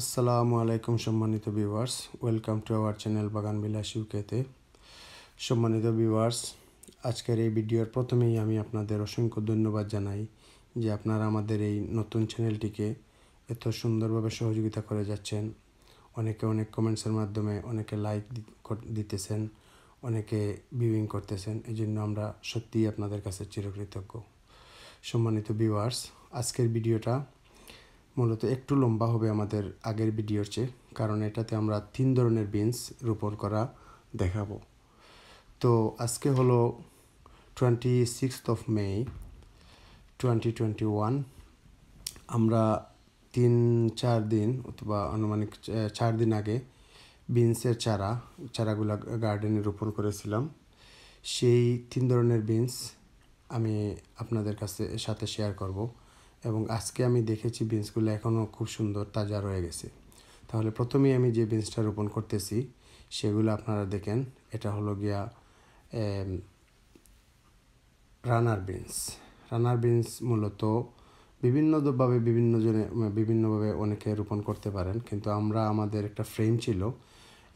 আসসালামু আলাইকুম সম্মানিত viewers welcome to our channel Bagan Bilash ইউকেতে সম্মানিত ভিউয়ার্স আজকের এই ভিডিওর প্রথমেই আমি আপনাদের অসংখ্য ধন্যবাদ জানাই যে আপনারা আমাদের এই নতুন চ্যানেলটিকে এত সুন্দরভাবে সহযোগিতা করে যাচ্ছেন অনেকে অনেক কমেন্টসের মাধ্যমে অনেকে লাইক দিতেছেন অনেকে ভিউইং করতেছেন এই জন্য আমরা সত্যিই আপনাদের কাছে চিরকৃতজ্ঞ সম্মানিত ভিউয়ার্স আজকের ভিডিওটা মূলত একটু লম্বা হবে আমাদের আগের ভিডিওর চেয়ে কারণ এটাতে আমরা তিন ধরনের বিনস রোপণ করা দেখাবো তো আজকে হলো twenty sixth of May twenty twenty one আমরা তিন চার দিন অথবা আনুমানিক চার দিন আগে বিনসের চারা চারাগুলো গার্ডেনে রোপণ করেছিলাম সেই তিন ধরনের বিনস আমি আপনাদের কাছে সাথে শেয়ার করব এবং আজকে আমি দেখেছি বিনসগুলো এখনও খুব সুন্দর তাজা রয়ে গেছে তাহলে প্রথমেই আমি যে বিনসটা রোপণ করতেছি সেগুলো আপনারা দেখেন এটা হলো গিয়া রানার বিনস রানার বিনস মূলত বিভিন্নভাবে বিভিন্ন জনে বিভিন্নভাবে অনেকে রোপণ করতে পারেন কিন্তু আমরা আমাদের একটা ফ্রেম ছিল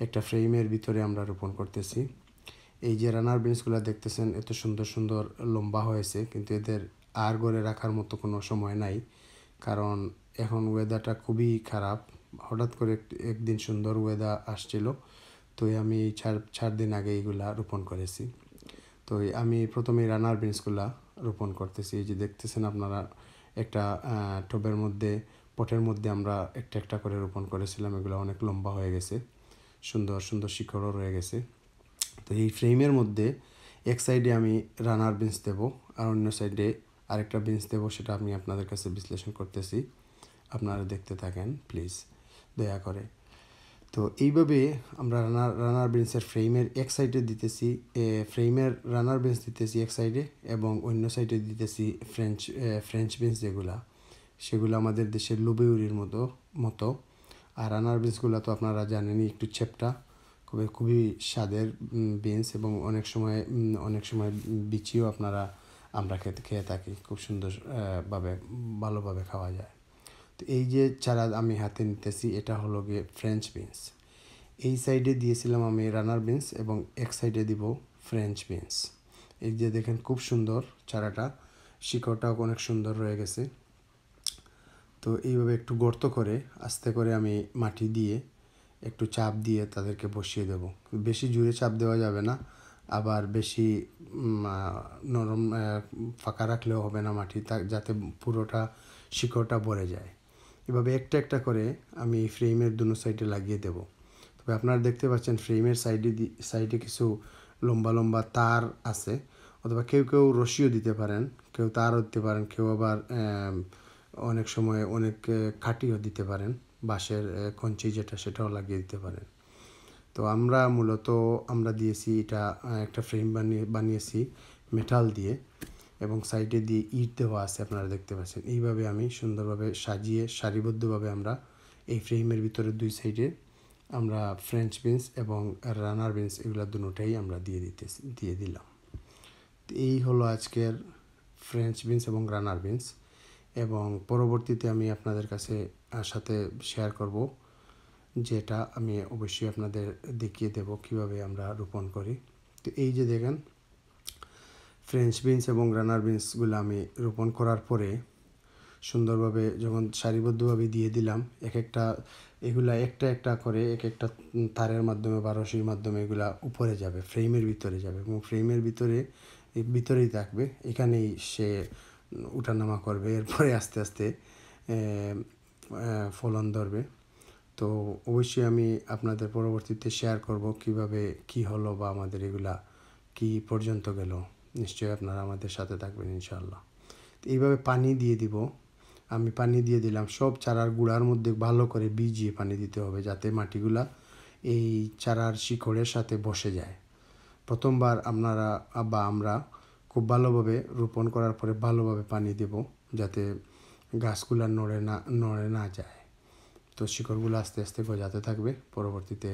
একটা ফ্রেমের ভিতরে আমরা রোপণ করতেছি এই যে রানার বিনসগুলো দেখতেছেন এত সুন্দর সুন্দর লম্বা হয়েছে কিন্তু এদের আর করে রাখার মতো কোনো সময় নাই কারণ এখন ওয়েদারটা খুবই খারাপ হঠাৎ করে একদিন সুন্দর ওয়েদার আসছিল তো আমি চার চার দিন আগে এইগুলা রোপণ করেছি তো আমি প্রথমে রানার বিনসগুলা রোপণ করতেছি এই যে দেখতেছেন আপনারা একটা টবের মধ্যে পটের মধ্যে আমরা একটা একটা করে রোপণ করেছিলাম এগুলো অনেক লম্বা হয়ে গেছে সুন্দর সুন্দর শিখরও রয়ে গেছে তো এই ফ্রেমের মধ্যে এক সাইডে আমি রানার বিনস দেবো আর অন্য সাইডে আরেকটা বেঞ্চ দেবো সেটা আমি আপনাদের কাছে বিশ্লেষণ করতেছি আপনারা দেখতে থাকেন প্লিজ দয়া করে তো এইভাবে আমরা রানার রানার বেঞ্চের ফ্রেমের এক সাইডে দিতেছি ফ্রেমের রানার বেঞ্চ দিতেছি এক সাইডে এবং অন্য সাইডে দিতেছি ফ্রেঞ্চ ফ্রেঞ্চ বেঞ্চ যেগুলা সেগুলো আমাদের দেশের লুবেউরির মতো মতো আর রানার বেঞ্চগুলো তো আপনারা জানেনই একটু ছেপটা খুবই খুবই স্বাদের বেঞ্চ এবং অনেক সময় অনেক সময় বিচিও আপনারা আমরা খেতে খেয়ে থাকি খুব সুন্দরভাবে ভালোভাবে খাওয়া যায় তো এই যে চারা আমি হাতে নিতেছি এটা হলো গিয়ে ফ্রেঞ্চ বিনস এই সাইডে দিয়েছিলাম আমি রানার বিনস এবং এক সাইডে দিব ফ্রেঞ্চ বিনস এই যে দেখেন খুব সুন্দর চারাটা শিকড়টাও অনেক সুন্দর রয়ে গেছে তো এইভাবে একটু গর্ত করে আস্তে করে আমি মাটি দিয়ে একটু চাপ দিয়ে তাদেরকে বসিয়ে দেব বেশি জুড়ে চাপ দেওয়া যাবে না আবার বেশি নরম ফাঁকা রাখলেও হবে না মাটি তা যাতে পুরোটা শিকড়টা ভরে যায় এভাবে একটা একটা করে আমি ফ্রেমের দুনো সাইডে লাগিয়ে দেব তবে আপনারা দেখতে পাচ্ছেন ফ্রেমের সাইডে সাইডে কিছু লম্বা লম্বা তার আছে অথবা কেউ কেউ রশিও দিতে পারেন কেউ তারও দিতে পারেন কেউ আবার অনেক সময় অনেক খাটিও দিতে পারেন বাঁশের কঞ্চি যেটা সেটাও লাগিয়ে দিতে পারেন তো আমরা মূলত আমরা দিয়েছি এটা একটা ফ্রেম বানিয়ে বানিয়েছি মেটাল দিয়ে এবং সাইডে দিয়ে ইট দেওয়া আছে আপনারা দেখতে পাচ্ছেন এইভাবে আমি সুন্দরভাবে সাজিয়ে সারিবদ্ধভাবে আমরা এই ফ্রেমের ভিতরে দুই সাইডে আমরা ফ্রেঞ্চ বিনস এবং রানার বিনস এগুলো দুটাই আমরা দিয়ে দিতে দিয়ে দিলাম এই হলো আজকের ফ্রেঞ্চ বিনস এবং রানার বিনস এবং পরবর্তীতে আমি আপনাদের কাছে সাথে শেয়ার করব যেটা আমি অবশ্যই আপনাদের দেখিয়ে দেব কিভাবে আমরা রোপণ করি তো এই যে দেখেন ফ্রেঞ্চ বিনস এবং রানার বিনসগুলো আমি রোপণ করার পরে সুন্দরভাবে যখন সারিবদ্ধভাবে দিয়ে দিলাম এক একটা এগুলা একটা একটা করে এক একটা তারের মাধ্যমে বারসির মাধ্যমে এগুলা উপরে যাবে ফ্রেমের ভিতরে যাবে এবং ফ্রেমের ভিতরে ভিতরেই থাকবে এখানেই সে উঠানামা করবে এরপরে আস্তে আস্তে ফলন ধরবে তো অবশ্যই আমি আপনাদের পরবর্তীতে শেয়ার করব কিভাবে কি হলো বা আমাদের এগুলা কি পর্যন্ত গেল নিশ্চয়ই আপনারা আমাদের সাথে থাকবেন ইনশাল্লাহ তো এইভাবে পানি দিয়ে দিব আমি পানি দিয়ে দিলাম সব চারার গুঁড়ার মধ্যে ভালো করে বিজিয়ে পানি দিতে হবে যাতে মাটিগুলা এই চারার শিখরের সাথে বসে যায় প্রথমবার আপনারা বা আমরা খুব ভালোভাবে রোপণ করার পরে ভালোভাবে পানি দেব যাতে গাছগুলা নড়ে না নড়ে না যায় তো শিকড়গুলো আস্তে আস্তে গজাতে থাকবে পরবর্তীতে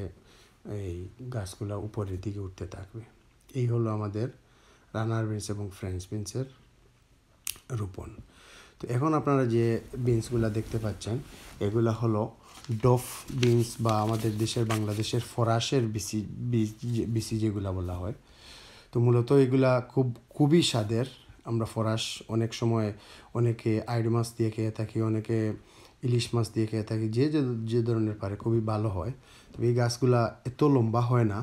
এই গাছগুলো উপরের দিকে উঠতে থাকবে এই হলো আমাদের রানার বিনস এবং ফ্রেঞ্চ বিনসের রোপণ তো এখন আপনারা যে বিন্সগুলো দেখতে পাচ্ছেন এগুলো হলো ডফ বিনস বা আমাদের দেশের বাংলাদেশের ফরাসের বিসি বিসি যেগুলো বলা হয় তো মূলত এগুলা খুব খুবই স্বাদের আমরা ফরাস অনেক সময় অনেকে আইড মাছ দিয়ে খেয়ে থাকি অনেকে ইলিশ মাছ দিয়ে খেয়ে থাকি যে যে ধরনের পারে খুবই ভালো হয় তবে এই গাছগুলা এত লম্বা হয় না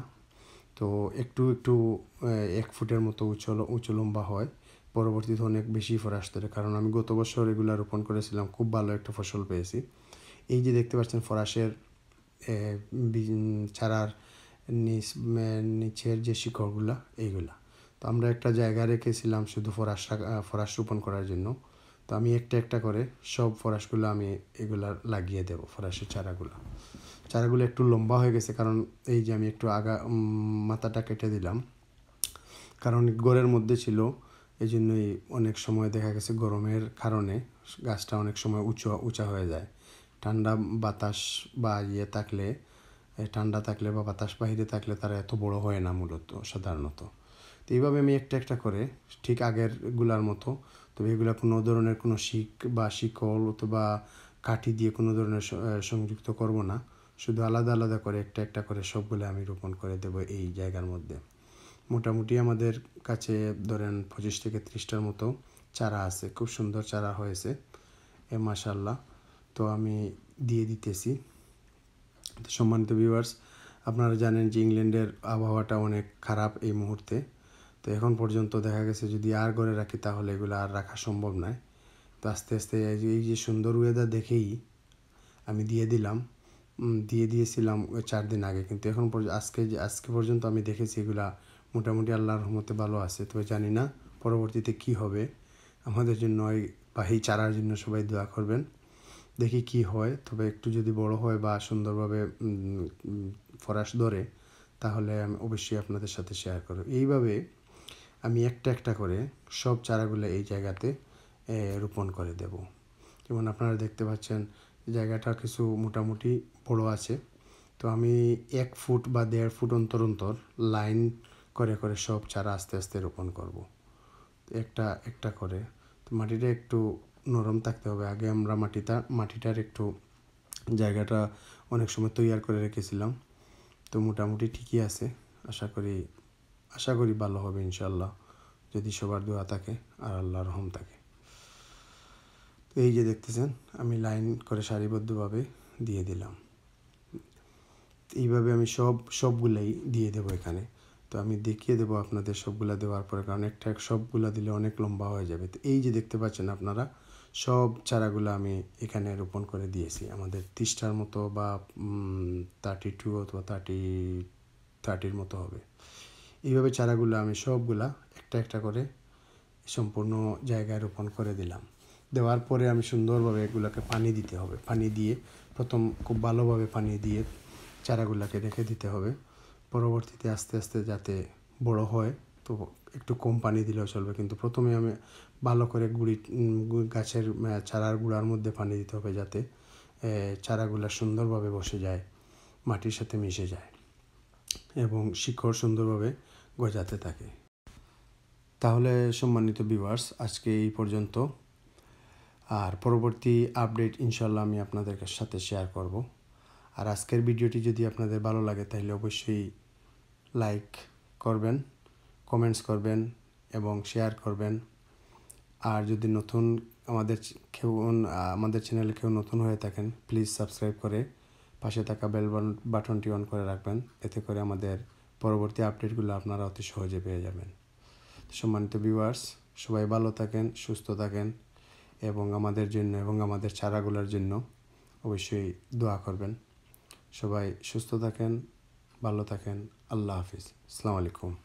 তো একটু একটু এক ফুটের মতো উঁচু উঁচু লম্বা হয় পরবর্তীতে অনেক বেশি ফল আসতে কারণ আমি গত বছর এগুলো রোপণ করেছিলাম খুব ভালো একটা ফসল পেয়েছি এই যে দেখতে পাচ্ছেন ফরাসের চারার নিচ নিচের যে শিকড়গুলা এইগুলা তো আমরা একটা জায়গা রেখেছিলাম শুধু ফরাস ফরাস রোপণ করার জন্য তো আমি একটা একটা করে সব ফরাসগুলো আমি এগুলা লাগিয়ে দেব ফরাসের চারাগুলো চারাগুলো একটু লম্বা হয়ে গেছে কারণ এই যে আমি একটু আগা মাথাটা কেটে দিলাম কারণ গড়ের মধ্যে ছিল এই জন্যই অনেক সময় দেখা গেছে গরমের কারণে গাছটা অনেক সময় উঁচু উঁচা হয়ে যায় ঠান্ডা বাতাস বা ইয়ে থাকলে ঠান্ডা থাকলে বা বাতাস বাহিরে থাকলে তারা এত বড় হয় না মূলত সাধারণত তো এইভাবে আমি একটা একটা করে ঠিক আগেরগুলার মতো তবে এগুলা কোনো ধরনের কোনো শিক বা শিকল অথবা কাঠি দিয়ে কোনো ধরনের সংযুক্ত করব না শুধু আলাদা আলাদা করে একটা একটা করে সবগুলো আমি রোপণ করে দেব এই জায়গার মধ্যে মোটামুটি আমাদের কাছে ধরেন পঁচিশ থেকে ত্রিশটার মতো চারা আছে খুব সুন্দর চারা হয়েছে এ মাসাল্লাহ তো আমি দিয়ে দিতেছি সম্মানিত ভিউয়ার্স আপনারা জানেন যে ইংল্যান্ডের আবহাওয়াটা অনেক খারাপ এই মুহূর্তে তো এখন পর্যন্ত দেখা গেছে যদি আর ঘরে রাখি তাহলে এগুলো আর রাখা সম্ভব নয় তো আস্তে আস্তে এই যে সুন্দর ওয়েদার দেখেই আমি দিয়ে দিলাম দিয়ে দিয়েছিলাম চার দিন আগে কিন্তু এখন আজকে আজকে পর্যন্ত আমি দেখেছি এগুলা মোটামুটি আল্লাহর রহমতে ভালো আছে তবে জানি না পরবর্তীতে কি হবে আমাদের জন্য বা এই চারার জন্য সবাই দোয়া করবেন দেখি কি হয় তবে একটু যদি বড় হয় বা সুন্দরভাবে ফরাস ধরে তাহলে আমি অবশ্যই আপনাদের সাথে শেয়ার করব এইভাবে আমি একটা একটা করে সব চারাগুলো এই জায়গাতে রোপণ করে দেব যেমন আপনারা দেখতে পাচ্ছেন জায়গাটা কিছু মোটামুটি বড় আছে তো আমি এক ফুট বা দেড় ফুট অন্তর অন্তর লাইন করে করে সব চারা আস্তে আস্তে রোপণ করব। একটা একটা করে তো মাটিটা একটু নরম থাকতে হবে আগে আমরা মাটিটা মাটিটার একটু জায়গাটা অনেক সময় তৈয়ার করে রেখেছিলাম তো মোটামুটি ঠিকই আছে আশা করি আশা করি ভালো হবে ইনশাল্লাহ যদি সবার দোয়া থাকে আর আল্লাহর রহম থাকে তো এই যে দেখতেছেন আমি লাইন করে সারিবদ্ধভাবে দিয়ে দিলাম এইভাবে আমি সব সবগুলাই দিয়ে দেবো এখানে তো আমি দেখিয়ে দেবো আপনাদের সবগুলা দেওয়ার পরে কারণ একটা এক সবগুলা দিলে অনেক লম্বা হয়ে যাবে তো এই যে দেখতে পাচ্ছেন আপনারা সব চারাগুলো আমি এখানে রোপণ করে দিয়েছি আমাদের তিরিশটার মতো বা থার্টি টু অথবা থার্টি থার্টির মতো হবে এইভাবে চারাগুলো আমি সবগুলা একটা একটা করে সম্পূর্ণ জায়গায় রোপণ করে দিলাম দেওয়ার পরে আমি সুন্দরভাবে এগুলোকে পানি দিতে হবে পানি দিয়ে প্রথম খুব ভালোভাবে পানি দিয়ে চারাগুলোকে রেখে দিতে হবে পরবর্তীতে আস্তে আস্তে যাতে বড় হয় তো একটু কম পানি দিলেও চলবে কিন্তু প্রথমে আমি ভালো করে গুড়ি গাছের চারার গুঁড়ার মধ্যে পানি দিতে হবে যাতে চারাগুলো সুন্দরভাবে বসে যায় মাটির সাথে মিশে যায় এবং শিকড় সুন্দরভাবে গজাতে থাকে তাহলে সম্মানিত ভিভার্স আজকে এই পর্যন্ত আর পরবর্তী আপডেট ইনশাল্লাহ আমি আপনাদের সাথে শেয়ার করব আর আজকের ভিডিওটি যদি আপনাদের ভালো লাগে তাহলে অবশ্যই লাইক করবেন কমেন্টস করবেন এবং শেয়ার করবেন আর যদি নতুন আমাদের কেউ আমাদের চ্যানেলে কেউ নতুন হয়ে থাকেন প্লিজ সাবস্ক্রাইব করে পাশে থাকা বেল বাটনটি অন করে রাখবেন এতে করে আমাদের পরবর্তী আপডেটগুলো আপনারা অতি সহজে পেয়ে যাবেন সম্মানিত ভিউয়ার্স সবাই ভালো থাকেন সুস্থ থাকেন এবং আমাদের জন্য এবং আমাদের চারাগুলোর জন্য অবশ্যই দোয়া করবেন সবাই সুস্থ থাকেন ভালো থাকেন আল্লাহ হাফিজ আসসালামু আলাইকুম